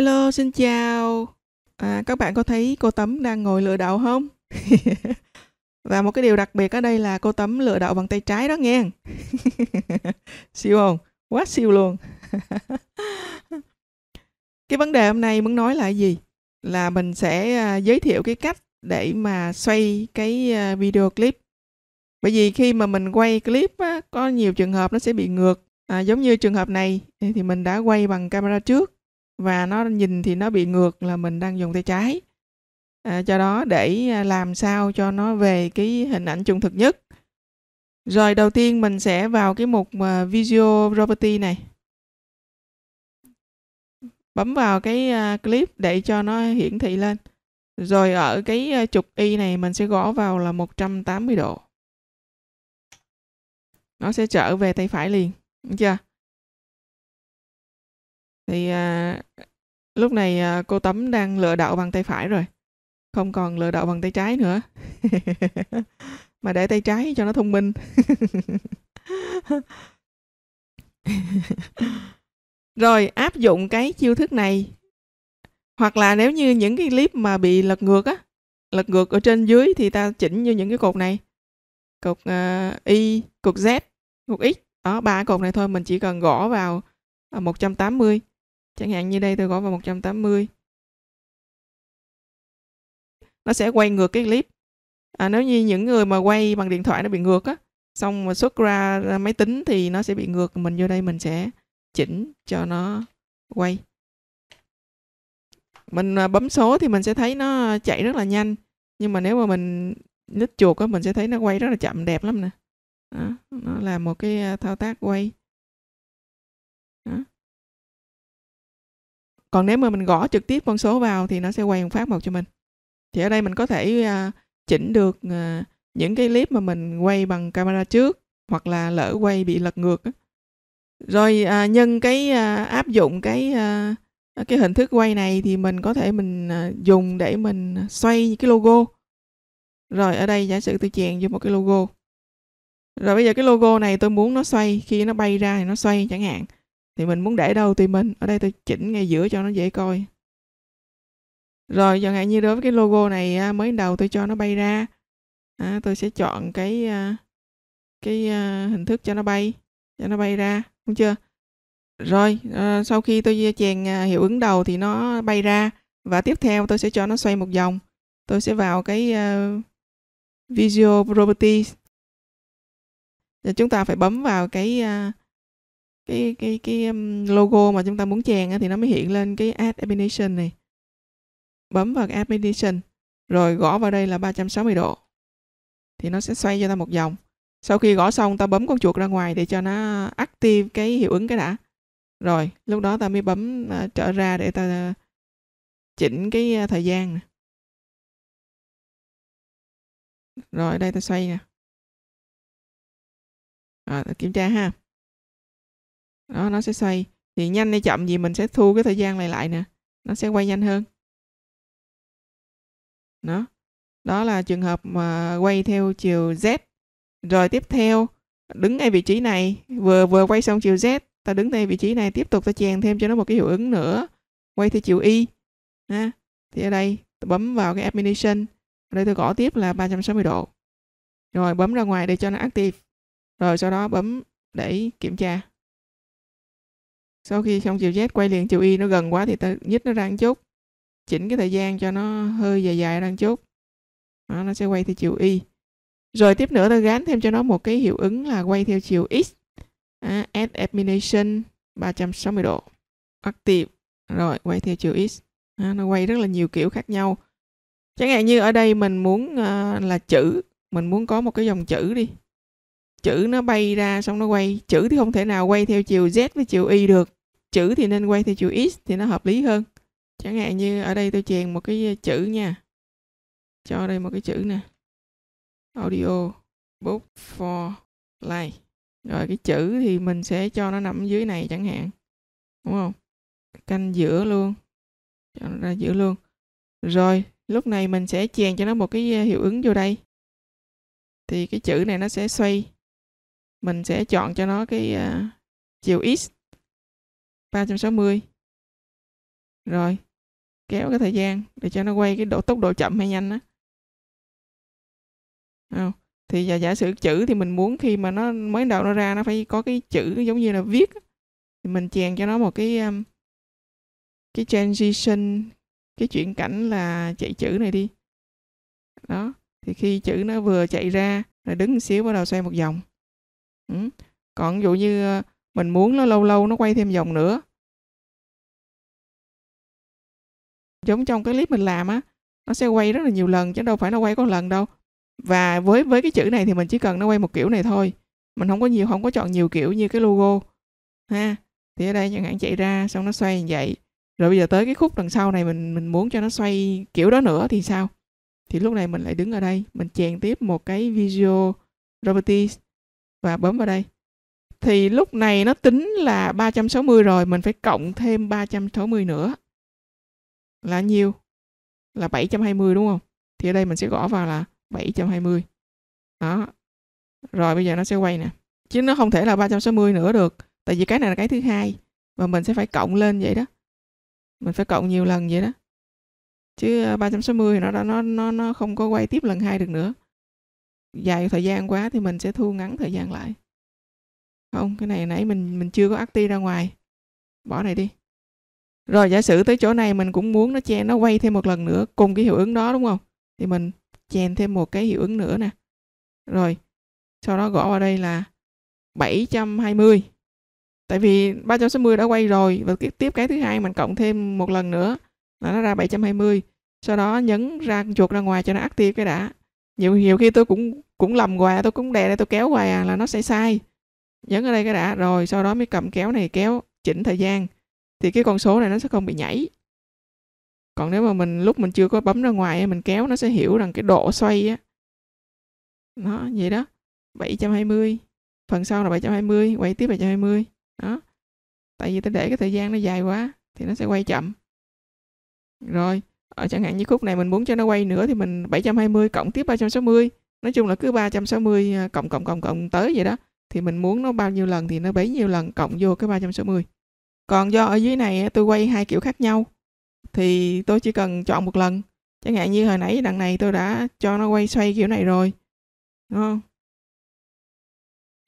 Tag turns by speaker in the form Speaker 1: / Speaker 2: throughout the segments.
Speaker 1: Hello, xin chào. À, các bạn có thấy cô Tấm đang ngồi lựa đậu không? Và một cái điều đặc biệt ở đây là cô Tấm lựa đậu bằng tay trái đó nghe. siêu không? Quá siêu luôn. cái vấn đề hôm nay muốn nói là gì? Là mình sẽ à, giới thiệu cái cách để mà xoay cái à, video clip. Bởi vì khi mà mình quay clip á, có nhiều trường hợp nó sẽ bị ngược. À, giống như trường hợp này thì mình đã quay bằng camera trước và nó nhìn thì nó bị ngược là mình đang dùng tay trái à, cho đó để à, làm sao cho nó về cái hình ảnh trung thực nhất rồi đầu tiên mình sẽ vào cái mục à, video property này bấm vào cái à, clip để cho nó hiển thị lên rồi ở cái trục y này mình sẽ gõ vào là 180 độ nó sẽ trở về tay phải liền Đúng chưa thì à, lúc này à, cô tấm đang lựa đậu bằng tay phải rồi không còn lựa đậu bằng tay trái nữa mà để tay trái cho nó thông minh rồi áp dụng cái chiêu thức này hoặc là nếu như những cái clip mà bị lật ngược á lật ngược ở trên dưới thì ta chỉnh như những cái cột này cột uh, y cột z cột x đó ba cột này thôi mình chỉ cần gõ vào 180 à, Chẳng hạn như đây tôi gõ vào 180. Nó sẽ quay ngược cái clip. À, nếu như những người mà quay bằng điện thoại nó bị ngược á, xong mà xuất ra máy tính thì nó sẽ bị ngược. Mình vô đây mình sẽ chỉnh cho nó quay. Mình à, bấm số thì mình sẽ thấy nó chạy rất là nhanh. Nhưng mà nếu mà mình nít chuột á, mình sẽ thấy nó quay rất là chậm đẹp lắm nè. Đó, nó là một cái à, thao tác quay còn nếu mà mình gõ trực tiếp con số vào thì nó sẽ quay một phát một cho mình thì ở đây mình có thể uh, chỉnh được uh, những cái clip mà mình quay bằng camera trước hoặc là lỡ quay bị lật ngược rồi à, nhân cái à, áp dụng cái à, cái hình thức quay này thì mình có thể mình à, dùng để mình xoay cái logo rồi ở đây giả sử tôi chèn vô một cái logo rồi bây giờ cái logo này tôi muốn nó xoay khi nó bay ra thì nó xoay chẳng hạn thì mình muốn để đâu tùy mình ở đây tôi chỉnh ngay giữa cho nó dễ coi rồi chẳng hạn như đối với cái logo này à, mới đầu tôi cho nó bay ra à, tôi sẽ chọn cái à, cái à, hình thức cho nó bay cho nó bay ra đúng chưa rồi à, sau khi tôi chèn hiệu ứng đầu thì nó bay ra và tiếp theo tôi sẽ cho nó xoay một vòng tôi sẽ vào cái uh, visual properties và chúng ta phải bấm vào cái uh, cái cái cái um, logo mà chúng ta muốn chèn thì nó mới hiện lên cái ad animation này bấm vào cái animation rồi gõ vào đây là 360 độ thì nó sẽ xoay cho ta một vòng sau khi gõ xong ta bấm con chuột ra ngoài để cho nó active cái hiệu ứng cái đã rồi lúc đó ta mới bấm à, trở ra để ta à, chỉnh cái à, thời gian rồi đây ta xoay nè à, kiểm tra ha đó nó sẽ xoay thì nhanh hay chậm gì mình sẽ thu cái thời gian này lại nè nó sẽ quay nhanh hơn đó đó là trường hợp mà quay theo chiều z rồi tiếp theo đứng ngay vị trí này vừa vừa quay xong chiều z ta đứng ngay vị trí này tiếp tục ta chèn thêm cho nó một cái hiệu ứng nữa quay theo chiều y ha thì ở đây tôi bấm vào cái adminition ở đây tôi gõ tiếp là 360 độ rồi bấm ra ngoài để cho nó active rồi sau đó bấm để kiểm tra sau khi xong chiều Z quay liền chiều Y nó gần quá thì ta nhích nó ra một chút chỉnh cái thời gian cho nó hơi dài dài ra một chút đó, nó sẽ quay theo chiều Y rồi tiếp nữa ta gán thêm cho nó một cái hiệu ứng là quay theo chiều X à, Add Illumination 360 độ Active rồi quay theo chiều X à, nó quay rất là nhiều kiểu khác nhau chẳng hạn như ở đây mình muốn uh, là chữ mình muốn có một cái dòng chữ đi chữ nó bay ra xong nó quay chữ thì không thể nào quay theo chiều z với chiều y được chữ thì nên quay theo chiều x thì nó hợp lý hơn chẳng hạn như ở đây tôi chèn một cái ờ, chữ nha cho đây một cái chữ nè audio book for live rồi cái chữ thì mình sẽ cho nó nằm dưới này chẳng hạn đúng không canh giữa luôn cho nó ra giữa luôn rồi lúc này mình sẽ chèn cho nó một cái ờ, hiệu ứng vô đây thì cái chữ này nó sẽ xoay mình sẽ chọn cho nó cái uh, chiều x 360 rồi kéo cái thời gian để cho nó quay cái độ tốc độ chậm hay nhanh á thì giờ giả sử chữ thì mình muốn khi mà nó mới đầu nó ra nó phải có cái chữ giống như là viết thì mình chèn cho nó một cái um, cái transition cái chuyển cảnh là chạy chữ này đi đó thì khi chữ nó vừa chạy ra rồi đứng một xíu bắt đầu xoay một vòng Ừ. Còn dụ như ờ, mình muốn nó lâu lâu nó quay thêm vòng nữa. Giống trong cái clip mình làm á, nó sẽ quay rất là nhiều lần chứ đâu phải nó quay có lần đâu. Và với với cái chữ này thì mình chỉ cần nó quay một kiểu này thôi. Mình không có nhiều không có chọn nhiều kiểu như cái logo. Ha. Thì ở đây chẳng hạn chạy ra xong nó xoay như vậy. Rồi bây giờ tới cái khúc đằng sau này mình mình muốn cho nó xoay kiểu đó nữa thì sao? Thì lúc này mình lại đứng ở đây, mình chèn tiếp một cái video Robertis và bấm vào đây thì lúc này nó tính là 360 rồi mình phải cộng thêm 360 nữa là nhiêu là 720 đúng không thì ở đây mình sẽ gõ vào là 720 đó rồi bây giờ nó sẽ quay nè chứ nó không thể là 360 nữa được tại vì cái này là cái thứ hai và mình sẽ phải cộng lên vậy đó mình phải cộng nhiều lần vậy đó chứ 360 à, thì nó nó nó nó không có quay tiếp lần hai được nữa dài thời gian quá thì mình sẽ thu ngắn thời gian lại không cái này nãy mình mình chưa có ắt ti ra ngoài bỏ này đi rồi giả sử tới chỗ này mình cũng muốn nó che nó quay thêm một lần nữa cùng cái hiệu ứng đó đúng không thì mình chèn thêm một cái hiệu ứng nữa nè rồi sau đó gõ vào đây là 720 tại vì 360 đã quay rồi và tiếp tiếp cái thứ hai mình cộng thêm một lần nữa là nó ra 720 sau đó nhấn ra chuột ra ngoài cho nó active cái đã nhiều nhiều khi tôi cũng cũng lầm hoài tôi cũng đè đây tôi kéo hoài à là nó sẽ sai nhấn ở đây cái đã rồi sau đó mới cầm kéo này kéo chỉnh thời gian thì cái con số này nó sẽ không bị nhảy còn nếu mà mình lúc mình chưa có bấm ra ngoài mình kéo nó sẽ hiểu rằng cái độ xoay á nó vậy đó 720 phần sau là 720 quay tiếp 720 đó tại vì tôi để cái thời gian nó dài quá thì nó sẽ quay chậm rồi ở ờ, chẳng hạn như khúc này mình muốn cho nó quay nữa thì mình 720 cộng tiếp 360. Nói chung là cứ 360 à, cộng cộng cộng cộng tới vậy đó. Thì mình muốn nó bao nhiêu lần thì nó bấy nhiêu lần cộng vô cái 360. Còn do ở dưới này tôi quay hai kiểu khác nhau thì tôi chỉ cần chọn một lần. Chẳng hạn như hồi nãy đằng này tôi đã cho nó quay xoay kiểu này rồi. Đúng không?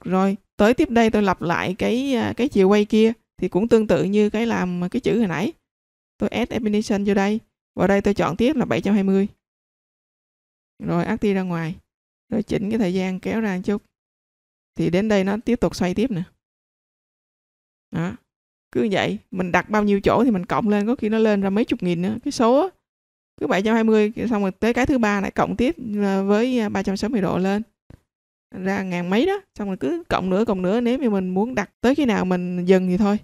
Speaker 1: Rồi, tới tiếp đây tôi lặp lại cái à, cái chiều quay kia thì cũng tương tự như cái làm cái chữ hồi nãy. Tôi add definition vô đây vào đây tôi chọn tiếp là 720 rồi ác ti ra ngoài rồi chỉnh cái thời gian kéo ra một chút thì đến đây nó tiếp tục xoay tiếp nè đó cứ vậy mình đặt bao nhiêu chỗ thì mình cộng lên có khi nó lên ra mấy chục nghìn nữa cái số cứ 720 xong rồi tới cái thứ ba lại cộng tiếp với 360 à, độ lên ra ngàn mấy đó xong rồi cứ cộng nữa cộng nữa nếu mà mình muốn đặt tới khi nào mình dừng thì thôi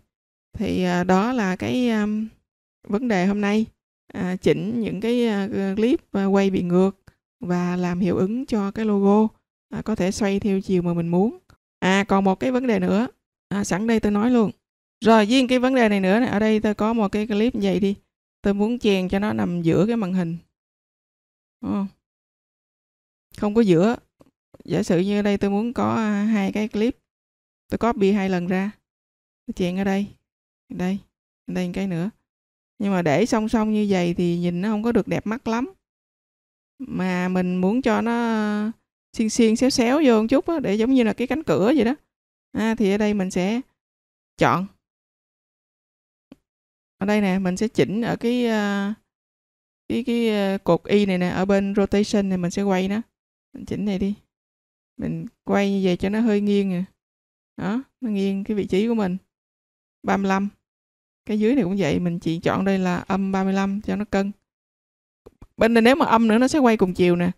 Speaker 1: thì à, đó là cái um, vấn đề hôm nay à, chỉnh những cái à, clip à, quay bị ngược và làm hiệu ứng cho cái logo à, có thể xoay theo chiều mà mình muốn à còn một cái vấn đề nữa à, sẵn đây tôi nói luôn rồi riêng cái vấn đề này nữa này ở đây tôi có một cái clip như vậy đi tôi muốn chèn cho nó nằm giữa cái màn hình không không có giữa giả sử như ở đây tôi muốn có à, hai cái clip tôi copy hai lần ra tôi chèn ở đây đây đây cái nữa nhưng mà để song song như vậy thì nhìn nó không có được đẹp mắt lắm mà mình muốn cho nó xiên xiên xéo xéo vô một chút đó, để giống như là cái cánh cửa vậy đó à, thì ở đây mình sẽ chọn ở đây nè mình sẽ chỉnh ở cái ờ, cái cái ờ, cột y này nè ở bên rotation này mình sẽ quay nó mình chỉnh này đi mình quay như vậy cho nó hơi nghiêng nè đó nó nghiêng cái vị trí của mình 35 cái dưới này cũng vậy mình chỉ chọn đây là âm 35 cho nó cân bên này nếu mà âm nữa nó sẽ quay cùng chiều nè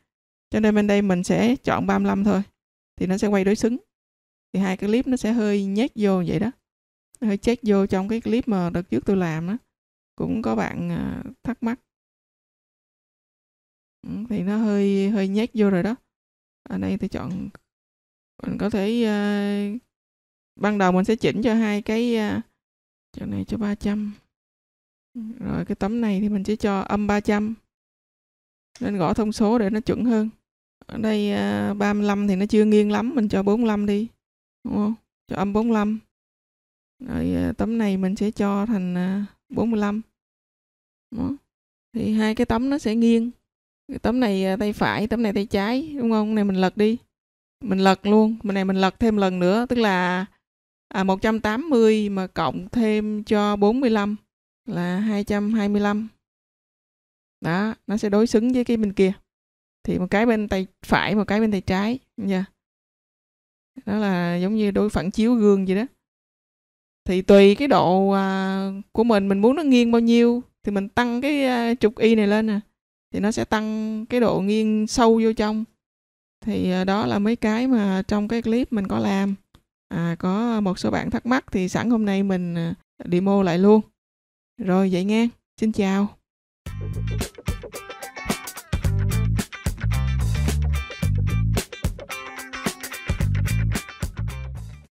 Speaker 1: cho nên bên đây mình sẽ chọn 35 thôi thì nó sẽ quay đối xứng thì hai cái clip nó sẽ hơi nhét vô vậy đó nó hơi chết vô trong cái clip mà đợt trước tôi làm đó cũng có bạn à, thắc mắc ừ, thì nó hơi hơi nhét vô rồi đó ở đây tôi chọn mình có thể uh, ban đầu mình sẽ chỉnh cho hai cái uh, chỗ này cho 300 rồi cái tấm này thì mình sẽ cho âm 300 nên gõ thông số để nó chuẩn hơn ở đây 35 à, thì nó chưa nghiêng lắm mình cho 45 đi đúng không cho âm 45 rồi à, tấm này mình sẽ cho thành 45 à, đó. thì hai cái tấm nó sẽ nghiêng cái tấm này tay phải tấm này tay trái đúng không này mình lật đi mình lật luôn mình này mình lật thêm lần nữa tức là à, 180 mà cộng thêm cho 45 là 225 đó nó sẽ đối xứng với cái bên kia thì một cái bên tay phải một cái bên tay trái nha dạ. yeah. đó là giống như đối phản chiếu gương vậy đó thì tùy cái độ à, của mình mình muốn nó nghiêng bao nhiêu thì mình tăng cái à, trục y này lên nè à. thì nó sẽ tăng cái độ nghiêng sâu vô trong thì à, đó là mấy cái mà trong cái clip mình có làm à, có một số bạn thắc mắc thì sẵn hôm nay mình à, demo lại luôn rồi vậy nghe xin chào